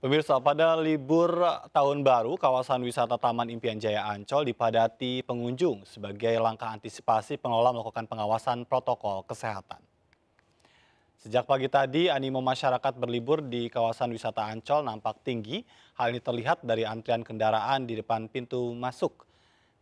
Pemirsa, pada libur tahun baru, kawasan wisata Taman Impian Jaya Ancol dipadati pengunjung sebagai langkah antisipasi pengelola melakukan pengawasan protokol kesehatan. Sejak pagi tadi, animo masyarakat berlibur di kawasan wisata Ancol nampak tinggi. Hal ini terlihat dari antrian kendaraan di depan pintu masuk.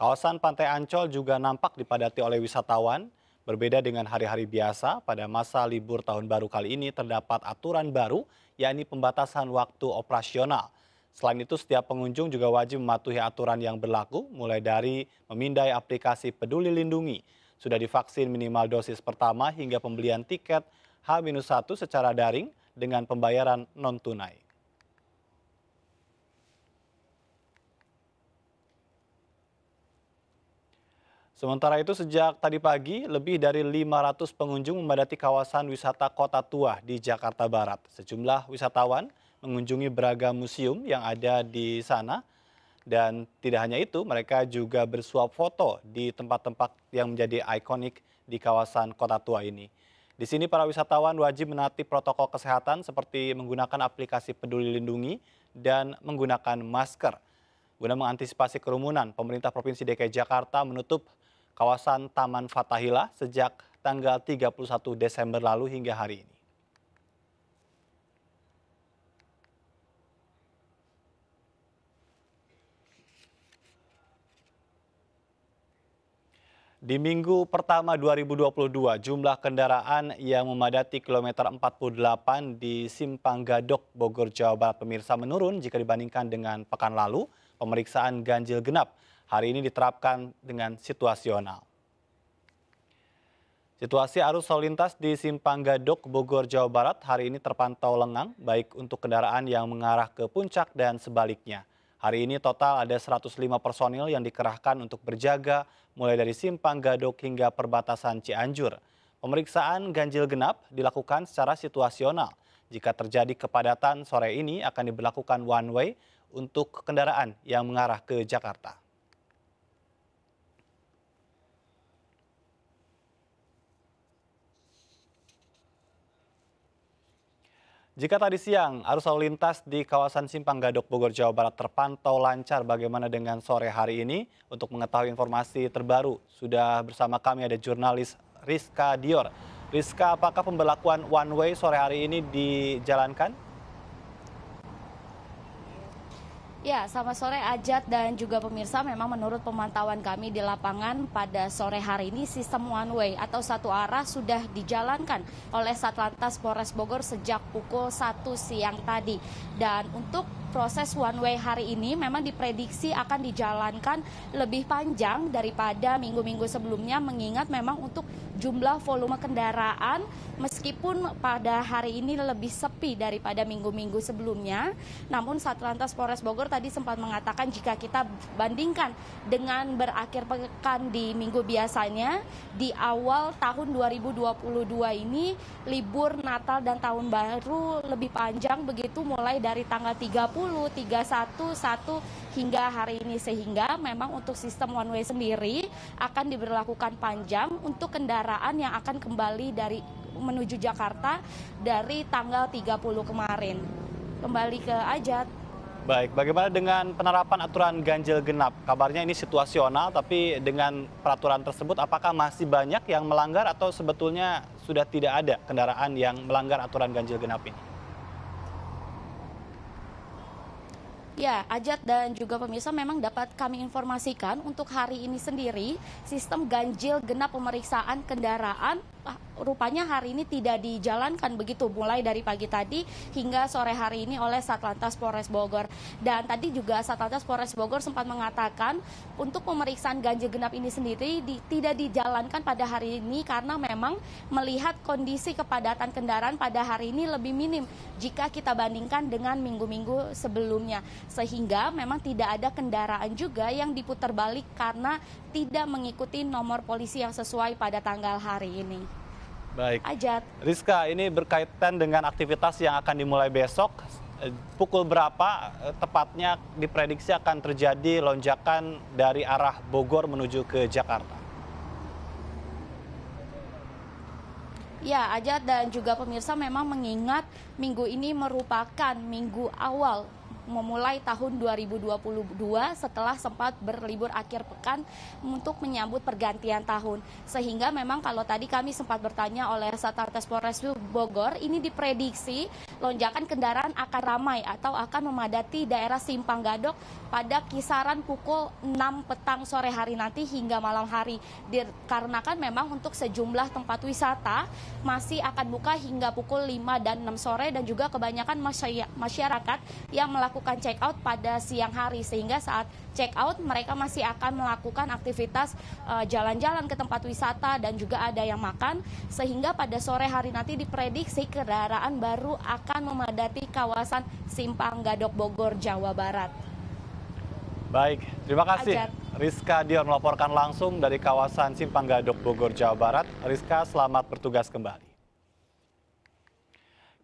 Kawasan Pantai Ancol juga nampak dipadati oleh wisatawan. Berbeda dengan hari-hari biasa, pada masa libur tahun baru kali ini terdapat aturan baru, yakni pembatasan waktu operasional. Selain itu, setiap pengunjung juga wajib mematuhi aturan yang berlaku, mulai dari memindai aplikasi peduli lindungi, sudah divaksin minimal dosis pertama hingga pembelian tiket H-1 secara daring dengan pembayaran non-tunai. Sementara itu sejak tadi pagi lebih dari 500 pengunjung memadati kawasan wisata Kota Tua di Jakarta Barat. Sejumlah wisatawan mengunjungi beragam museum yang ada di sana dan tidak hanya itu mereka juga bersuap foto di tempat-tempat yang menjadi ikonik di kawasan Kota Tua ini. Di sini para wisatawan wajib menaati protokol kesehatan seperti menggunakan aplikasi peduli lindungi dan menggunakan masker. Guna mengantisipasi kerumunan, pemerintah Provinsi DKI Jakarta menutup kawasan Taman Fatahila sejak tanggal 31 Desember lalu hingga hari ini. Di minggu pertama 2022, jumlah kendaraan yang memadati kilometer 48 di Simpang Gadok, Bogor, Jawa Barat pemirsa menurun jika dibandingkan dengan pekan lalu. Pemeriksaan ganjil genap hari ini diterapkan dengan situasional. Situasi arus lalu lintas di Simpang Gadok, Bogor, Jawa Barat hari ini terpantau lengang, baik untuk kendaraan yang mengarah ke puncak dan sebaliknya. Hari ini total ada 105 personil yang dikerahkan untuk berjaga mulai dari Simpang Gadok hingga perbatasan Cianjur. Pemeriksaan ganjil genap dilakukan secara situasional. Jika terjadi kepadatan sore ini akan diberlakukan one way untuk kendaraan yang mengarah ke Jakarta. Jika tadi siang arus lalu lintas di kawasan Simpang Gadok Bogor Jawa Barat terpantau lancar bagaimana dengan sore hari ini? Untuk mengetahui informasi terbaru sudah bersama kami ada jurnalis Rizka Dior. Rizka, apakah pembelakuan one way sore hari ini dijalankan? Ya, sama sore Ajat dan juga pemirsa. Memang menurut pemantauan kami di lapangan pada sore hari ini sistem one way atau satu arah sudah dijalankan oleh Satlantas Polres Bogor sejak pukul 1 siang tadi. Dan untuk proses one way hari ini memang diprediksi akan dijalankan lebih panjang daripada minggu-minggu sebelumnya mengingat memang untuk jumlah volume kendaraan meskipun pada hari ini lebih sepi daripada minggu-minggu sebelumnya. Namun Satlantas Polres Bogor tadi sempat mengatakan jika kita bandingkan dengan berakhir pekan di minggu biasanya di awal tahun 2022 ini libur Natal dan tahun baru lebih panjang begitu mulai dari tanggal 30, 31, 1 hingga hari ini sehingga memang untuk sistem one way sendiri akan diberlakukan panjang untuk kendaraan kendaraan yang akan kembali dari menuju Jakarta dari tanggal 30 kemarin. Kembali ke Ajat. Baik, bagaimana dengan penerapan aturan ganjil genap? Kabarnya ini situasional, tapi dengan peraturan tersebut apakah masih banyak yang melanggar atau sebetulnya sudah tidak ada kendaraan yang melanggar aturan ganjil genap ini? Ya, Ajat dan juga pemirsa memang dapat kami informasikan untuk hari ini sendiri sistem ganjil genap pemeriksaan kendaraan ah, rupanya hari ini tidak dijalankan begitu mulai dari pagi tadi hingga sore hari ini oleh Satlantas Polres Bogor. Dan tadi juga Satlantas Polres Bogor sempat mengatakan untuk pemeriksaan ganjil genap ini sendiri di, tidak dijalankan pada hari ini karena memang melihat kondisi kepadatan kendaraan pada hari ini lebih minim jika kita bandingkan dengan minggu-minggu sebelumnya. Sehingga memang tidak ada kendaraan juga yang diputar balik karena tidak mengikuti nomor polisi yang sesuai pada tanggal hari ini. Baik. Ajat. Rizka, ini berkaitan dengan aktivitas yang akan dimulai besok. Eh, pukul berapa eh, tepatnya diprediksi akan terjadi lonjakan dari arah Bogor menuju ke Jakarta? Ya, Ajat dan juga pemirsa memang mengingat minggu ini merupakan minggu awal memulai tahun 2022 setelah sempat berlibur akhir pekan untuk menyambut pergantian tahun. Sehingga memang kalau tadi kami sempat bertanya oleh Satlantas Polres Bogor, ini diprediksi lonjakan kendaraan akan ramai atau akan memadati daerah Simpang Gadok pada kisaran pukul 6 petang sore hari nanti hingga malam hari. Dikarenakan memang untuk sejumlah tempat wisata masih akan buka hingga pukul 5 dan 6 sore dan juga kebanyakan masyarakat yang melakukan melakukan check out pada siang hari sehingga saat check out mereka masih akan melakukan aktivitas eh, jalan-jalan uh, ke tempat wisata dan juga ada yang makan sehingga pada sore hari nanti diprediksi kendaraan baru akan memadati kawasan Simpang Gadok Bogor Jawa Barat. Baik, terima kasih. Ajar. Rizka Dior melaporkan langsung dari kawasan Simpang Gadok Bogor Jawa Barat. Rizka, selamat bertugas kembali.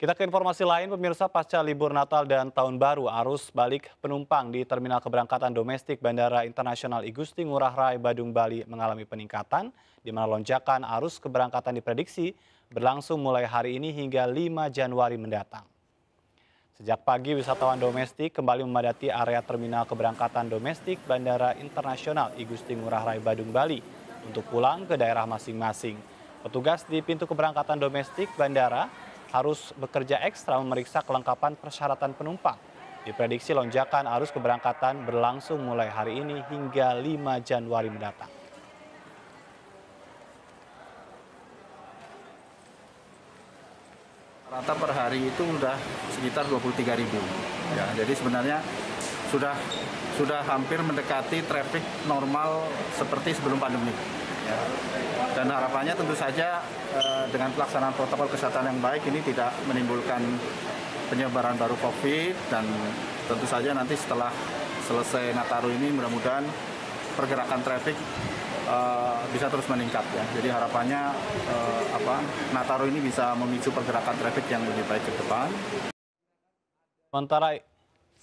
Kita ke informasi lain, pemirsa pasca libur Natal dan Tahun Baru, arus balik penumpang di Terminal Keberangkatan Domestik Bandara Internasional Igusti Ngurah Rai, Badung, Bali mengalami peningkatan, di mana lonjakan arus keberangkatan diprediksi berlangsung mulai hari ini hingga 5 Januari mendatang. Sejak pagi, wisatawan domestik kembali memadati area Terminal Keberangkatan Domestik Bandara Internasional Igusti Ngurah Rai, Badung, Bali untuk pulang ke daerah masing-masing. Petugas di pintu keberangkatan domestik bandara harus bekerja ekstra memeriksa kelengkapan persyaratan penumpang. Diprediksi lonjakan arus keberangkatan berlangsung mulai hari ini hingga 5 Januari mendatang. Rata per hari itu sudah sekitar 23 ribu. Ya, jadi sebenarnya sudah sudah hampir mendekati traffic normal seperti sebelum pandemi. Ya. Dan harapannya tentu saja eh, dengan pelaksanaan protokol kesehatan yang baik ini tidak menimbulkan penyebaran baru COVID dan tentu saja nanti setelah selesai Nataru ini mudah-mudahan pergerakan traffic uh, eh, bisa terus meningkat ya. Jadi harapannya uh, apa Nataru ini bisa memicu pergerakan traffic yang lebih baik ke depan. Sementara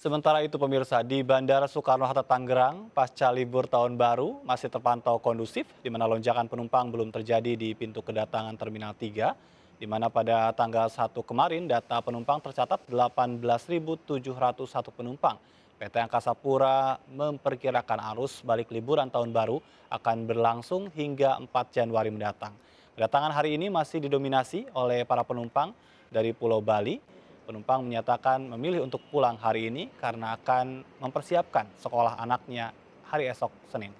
Sementara itu pemirsa di Bandara Soekarno-Hatta Tangerang pasca libur tahun baru masih terpantau kondusif di mana lonjakan penumpang belum terjadi di pintu kedatangan Terminal 3 di mana pada tanggal 1 kemarin data penumpang tercatat 18.701 penumpang. PT Angkasa Pura memperkirakan arus balik liburan tahun baru akan berlangsung hingga 4 Januari mendatang. Kedatangan hari ini masih didominasi oleh para penumpang dari Pulau Bali Penumpang menyatakan memilih untuk pulang hari ini karena akan mempersiapkan sekolah anaknya hari esok Senin.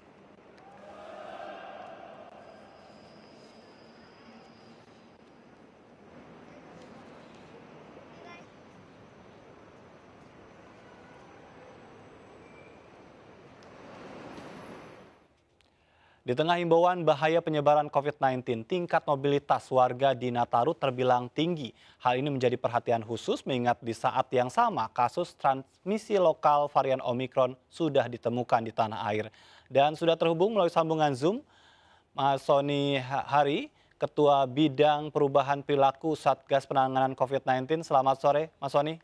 Di tengah imbauan bahaya penyebaran COVID-19, tingkat mobilitas warga di Nataru terbilang tinggi. Hal ini menjadi perhatian khusus mengingat di saat yang sama kasus transmisi lokal varian Omikron sudah ditemukan di tanah air. Dan sudah terhubung melalui sambungan Zoom, Mas Sony Hari, Ketua Bidang Perubahan Perilaku Satgas Penanganan COVID-19. Selamat sore, Mas Sony.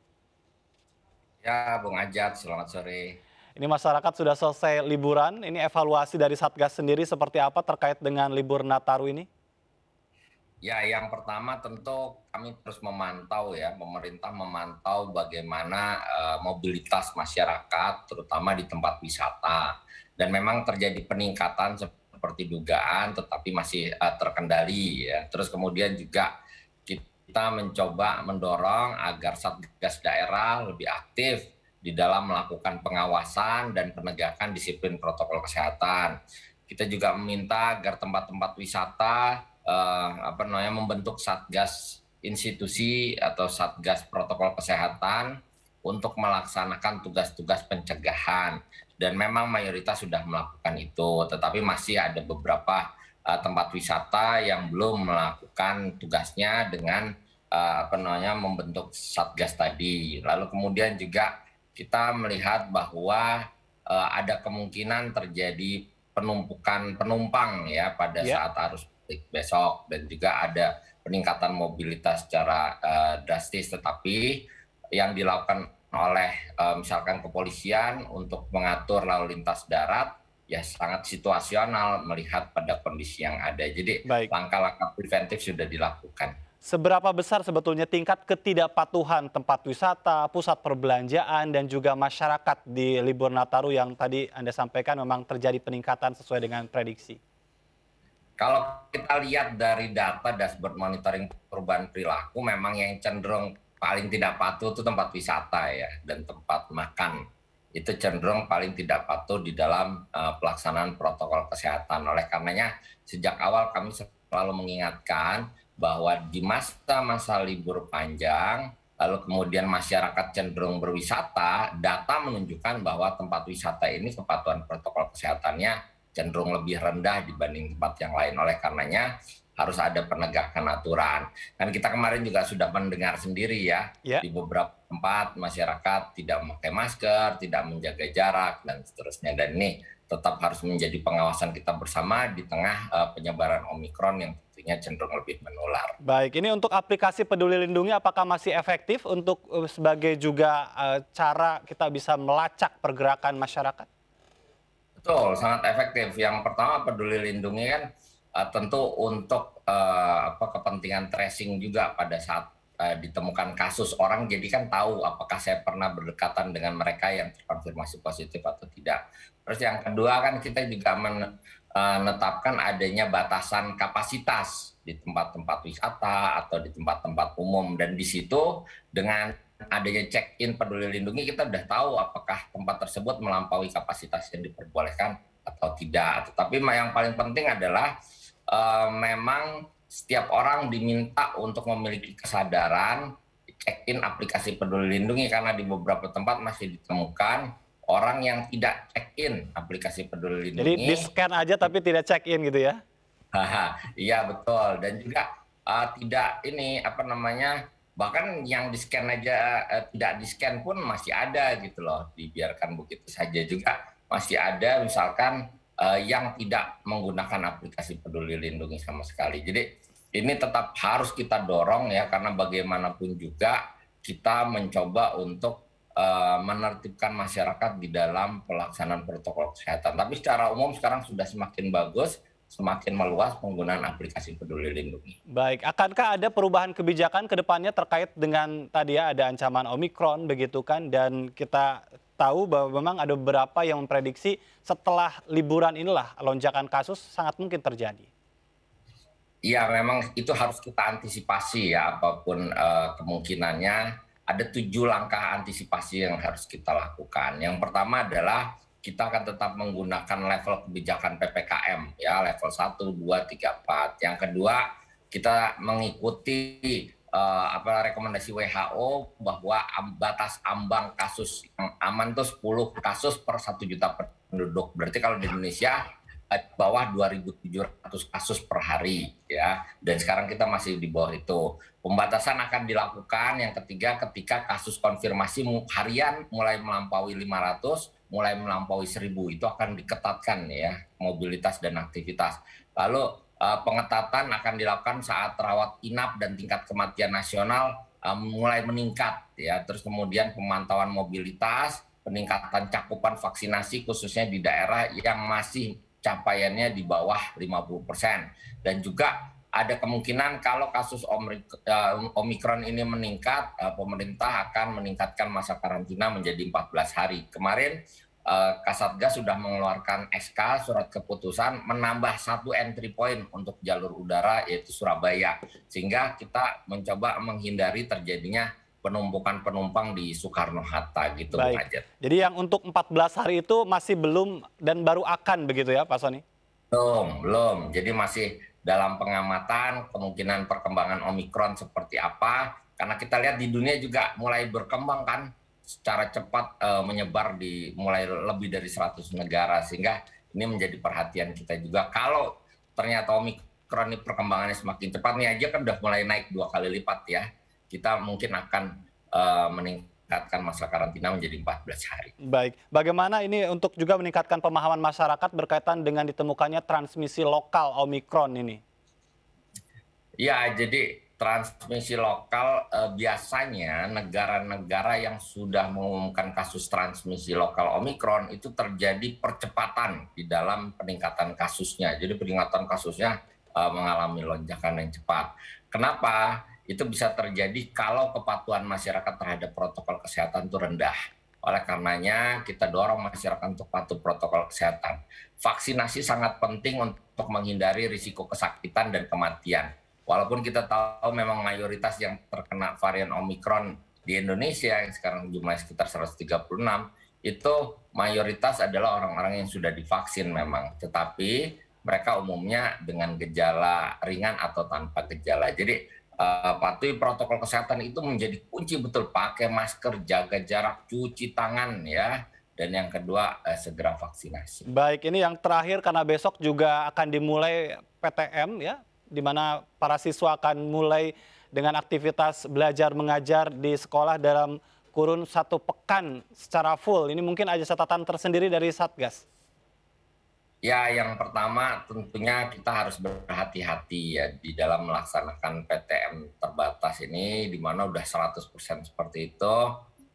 Ya, Bung Ajat, selamat sore. Ini masyarakat sudah selesai liburan. Ini evaluasi dari Satgas sendiri seperti apa terkait dengan libur Nataru ini? Ya, yang pertama tentu kami terus memantau ya, pemerintah memantau bagaimana uh, mobilitas masyarakat, terutama di tempat wisata. Dan memang terjadi peningkatan seperti dugaan, tetapi masih uh, terkendali ya. Terus kemudian juga kita mencoba mendorong agar satgas daerah lebih aktif di dalam melakukan pengawasan dan penegakan disiplin protokol kesehatan. Kita juga meminta agar tempat-tempat wisata eh, apa namanya membentuk satgas institusi atau satgas protokol kesehatan untuk melaksanakan tugas-tugas pencegahan dan memang mayoritas sudah melakukan itu tetapi masih ada beberapa uh, tempat wisata yang belum melakukan tugasnya dengan uh, apa namanya membentuk satgas tadi lalu kemudian juga kita melihat bahwa uh, ada kemungkinan terjadi penumpukan penumpang ya pada yeah. saat arus balik besok dan juga ada peningkatan mobilitas secara uh, drastis tetapi yang dilakukan oleh uh, misalkan kepolisian untuk mengatur lalu lintas darat ya sangat situasional melihat pada kondisi yang ada. Jadi langkah-langkah preventif sudah dilakukan. Seberapa besar sebetulnya tingkat ketidakpatuhan tempat wisata, pusat perbelanjaan, dan juga masyarakat di libur Nataru yang tadi Anda sampaikan memang terjadi peningkatan sesuai dengan prediksi? Kalau kita lihat dari data dashboard monitoring perubahan perilaku, memang yang cenderung paling tidak patuh itu tempat wisata ya, dan tempat makan. Itu cenderung paling tidak patuh di dalam uh, pelaksanaan protokol kesehatan. Oleh karenanya, sejak awal kami selalu mengingatkan bahwa di masa-masa libur panjang lalu kemudian masyarakat cenderung berwisata, data menunjukkan bahwa tempat wisata ini kepatuhan protokol kesehatannya cenderung lebih rendah dibanding tempat yang lain. Oleh karenanya harus ada penegakan aturan. Dan kita kemarin juga sudah mendengar sendiri ya, yeah. di beberapa tempat masyarakat tidak memakai masker, tidak menjaga jarak, dan seterusnya. Dan ini tetap harus menjadi pengawasan kita bersama di tengah uh, penyebaran Omikron yang tentunya cenderung lebih menular. Baik, ini untuk aplikasi Peduli Lindungi apakah masih efektif untuk eh, sebagai juga uh, cara kita bisa melacak pergerakan masyarakat? Betul, sangat efektif. Yang pertama Peduli Lindungi kan uh, tentu untuk uh, apa kepentingan tracing juga pada saat ditemukan kasus orang jadi kan tahu apakah saya pernah berdekatan dengan mereka yang terkonfirmasi positif atau tidak terus yang kedua kan kita juga eh, menetapkan adanya batasan kapasitas di tempat-tempat wisata atau di tempat-tempat umum dan di situ dengan adanya check-in peduli lindungi kita sudah tahu apakah tempat tersebut melampaui kapasitas yang diperbolehkan atau tidak. Tetapi yang paling penting adalah e, memang setiap orang diminta untuk memiliki kesadaran check-in aplikasi peduli lindungi karena di beberapa tempat masih ditemukan orang yang tidak check in aplikasi Peduli Lindungi. Jadi di scan aja tapi tidak check in gitu ya? Haha, Iya betul dan juga uh, tidak ini apa namanya bahkan yang di scan aja uh, tidak di scan pun masih ada gitu loh dibiarkan begitu saja juga masih ada misalkan uh, yang tidak menggunakan aplikasi Peduli Lindungi sama sekali. Jadi ini tetap harus kita dorong ya karena bagaimanapun juga kita mencoba untuk Eh, menertibkan masyarakat di dalam pelaksanaan protokol kesehatan. Tapi secara umum sekarang sudah semakin bagus, semakin meluas penggunaan aplikasi Peduli Lindungi. Baik, akankah ada perubahan kebijakan ke depannya terkait dengan tadi ya ada ancaman Omikron begitu kan dan kita tahu bahwa memang ada beberapa yang memprediksi setelah liburan inilah lonjakan kasus sangat mungkin terjadi. Ya memang itu harus kita antisipasi ya apapun uh, kemungkinannya ada tujuh langkah antisipasi yang harus kita lakukan. Yang pertama adalah kita akan tetap menggunakan level kebijakan PPKM ya level 1 2 3 4. Yang kedua, kita mengikuti uh, apa rekomendasi WHO bahwa batas ambang kasus yang aman itu 10 kasus per 1 juta penduduk. Berarti kalau di Indonesia Eh, bawah 2.700 kasus per hari ya dan sekarang kita masih di bawah itu pembatasan akan dilakukan yang ketiga ketika kasus konfirmasi harian mulai melampaui 500 mulai melampaui 1.000 itu akan diketatkan ya mobilitas dan aktivitas lalu eh, pengetatan akan dilakukan saat rawat inap dan tingkat kematian nasional eh, mulai meningkat ya terus kemudian pemantauan mobilitas peningkatan cakupan vaksinasi khususnya di daerah yang masih capaiannya di bawah 50%. Dan juga ada kemungkinan kalau kasus eh, Omikron ini meningkat, eh, pemerintah akan meningkatkan masa karantina menjadi 14 hari. Kemarin eh, Kasatgas sudah mengeluarkan SK surat keputusan menambah satu entry point untuk jalur udara yaitu Surabaya sehingga kita mencoba menghindari terjadinya penumpukan penumpang di Soekarno Hatta gitu Baik. aja. Jadi yang untuk 14 hari itu masih belum dan baru akan begitu ya Pak Soni? Belum, belum. Jadi masih dalam pengamatan kemungkinan perkembangan Omikron seperti apa. Karena kita lihat di dunia juga mulai berkembang kan secara cepat e, menyebar di mulai lebih dari 100 negara sehingga ini menjadi perhatian kita juga. Kalau ternyata Omikron ini perkembangannya semakin cepat ini aja kan udah mulai naik dua kali lipat ya kita mungkin akan uh, meningkatkan masa karantina menjadi 14 hari. Baik, bagaimana ini untuk juga meningkatkan pemahaman masyarakat berkaitan dengan ditemukannya transmisi lokal Omikron ini? Ya, jadi transmisi lokal eh, biasanya negara-negara yang sudah mengumumkan kasus transmisi lokal Omikron itu terjadi percepatan di dalam peningkatan kasusnya. Jadi peningkatan kasusnya eh, mengalami lonjakan yang cepat. Kenapa? itu bisa terjadi kalau kepatuhan masyarakat terhadap protokol kesehatan itu rendah. Oleh karenanya kita dorong masyarakat untuk patuh protokol kesehatan. Vaksinasi sangat penting untuk menghindari risiko kesakitan dan kematian. Walaupun kita tahu memang mayoritas yang terkena varian Omikron di Indonesia yang sekarang jumlahnya sekitar 136 itu mayoritas adalah orang-orang yang sudah divaksin memang. Tetapi mereka umumnya dengan gejala ringan atau tanpa gejala. Jadi Uh, patuhi protokol kesehatan itu menjadi kunci betul pakai masker jaga jarak cuci tangan ya dan yang kedua uh, segera vaksinasi. Baik, ini yang terakhir karena besok juga akan dimulai PTM ya, di mana para siswa akan mulai dengan aktivitas belajar mengajar di sekolah dalam kurun satu pekan secara full. Ini mungkin ada catatan tersendiri dari Satgas. Ya, yang pertama tentunya kita harus berhati-hati ya di dalam melaksanakan PTM terbatas ini di mana udah 100% seperti itu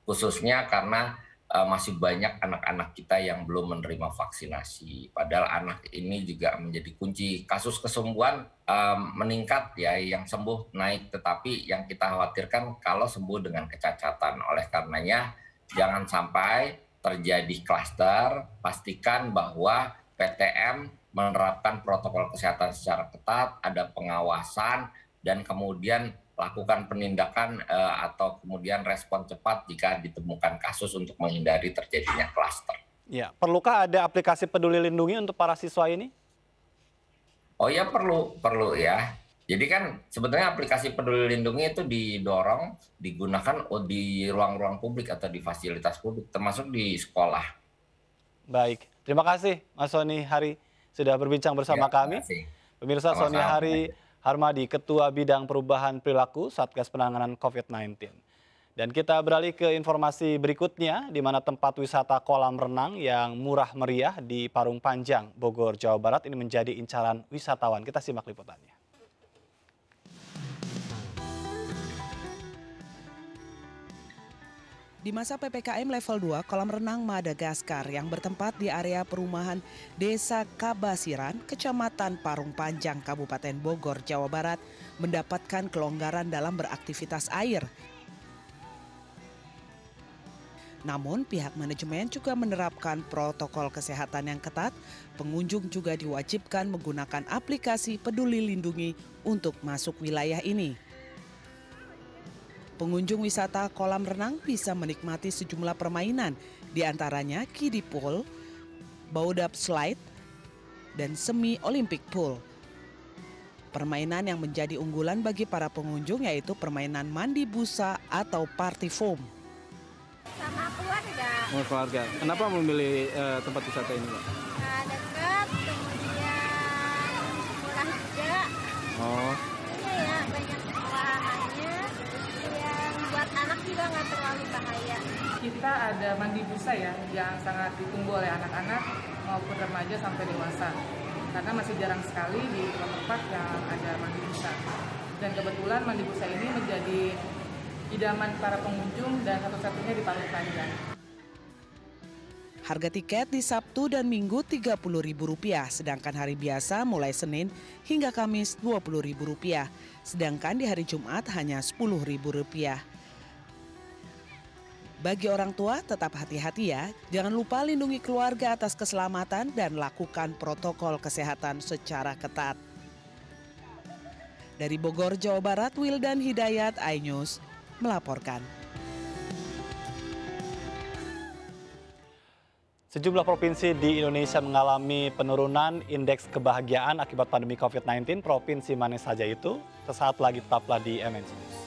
khususnya karena uh, masih banyak anak-anak kita yang belum menerima vaksinasi. Padahal anak ini juga menjadi kunci kasus kesembuhan eh, meningkat ya yang sembuh naik tetapi yang kita khawatirkan kalau sembuh dengan kecacatan. Oleh karenanya jangan sampai terjadi klaster, pastikan bahwa PTM menerapkan protokol kesehatan secara ketat, ada pengawasan, dan kemudian lakukan penindakan uh, atau kemudian respon cepat jika ditemukan kasus untuk menghindari terjadinya klaster. Ya, perlukah ada aplikasi peduli lindungi untuk para siswa ini? Oh ya perlu, perlu ya. Jadi kan sebenarnya aplikasi peduli lindungi itu didorong digunakan di ruang-ruang publik atau di fasilitas publik termasuk di sekolah. Baik. Terima kasih Mas Sony Hari sudah berbincang bersama ya, kami. Sama Pemirsa Sony Hari Harmadi, Ketua Bidang Perubahan Perilaku Satgas Penanganan COVID-19. Dan kita beralih ke informasi berikutnya, di mana tempat wisata kolam renang yang murah meriah di Parung Panjang, Bogor, Jawa Barat ini menjadi incaran wisatawan. Kita simak liputannya. Di masa PPKM level 2, kolam renang Madagaskar yang bertempat di area perumahan Desa Kabasiran, Kecamatan Parung Panjang, Kabupaten Bogor, Jawa Barat, mendapatkan kelonggaran dalam beraktivitas air. Namun pihak manajemen juga menerapkan protokol kesehatan yang ketat, pengunjung juga diwajibkan menggunakan aplikasi peduli lindungi untuk masuk wilayah ini pengunjung wisata kolam renang bisa menikmati sejumlah permainan, diantaranya kiddie pool, baudap slide, dan semi Olympic pool. Permainan yang menjadi unggulan bagi para pengunjung yaitu permainan mandi busa atau party foam. Sama keluarga. Oh, keluarga. Kenapa memilih uh, tempat wisata ini? Nah, dekat, kemudian murah juga. Oh. kita ada mandi busa ya yang sangat ditunggu oleh anak-anak maupun remaja sampai dewasa karena masih jarang sekali di tempat yang ada mandi busa dan kebetulan mandi busa ini menjadi idaman para pengunjung dan satu-satunya di Palu Panjang. Harga tiket di Sabtu dan Minggu Rp30.000, sedangkan hari biasa mulai Senin hingga Kamis Rp20.000, sedangkan di hari Jumat hanya Rp10.000. Bagi orang tua, tetap hati-hati ya. Jangan lupa lindungi keluarga atas keselamatan dan lakukan protokol kesehatan secara ketat. Dari Bogor, Jawa Barat, Wildan Hidayat, iNews, melaporkan. Sejumlah provinsi di Indonesia mengalami penurunan indeks kebahagiaan akibat pandemi COVID-19. Provinsi mana saja itu? Sesaat lagi tetaplah di MNC News.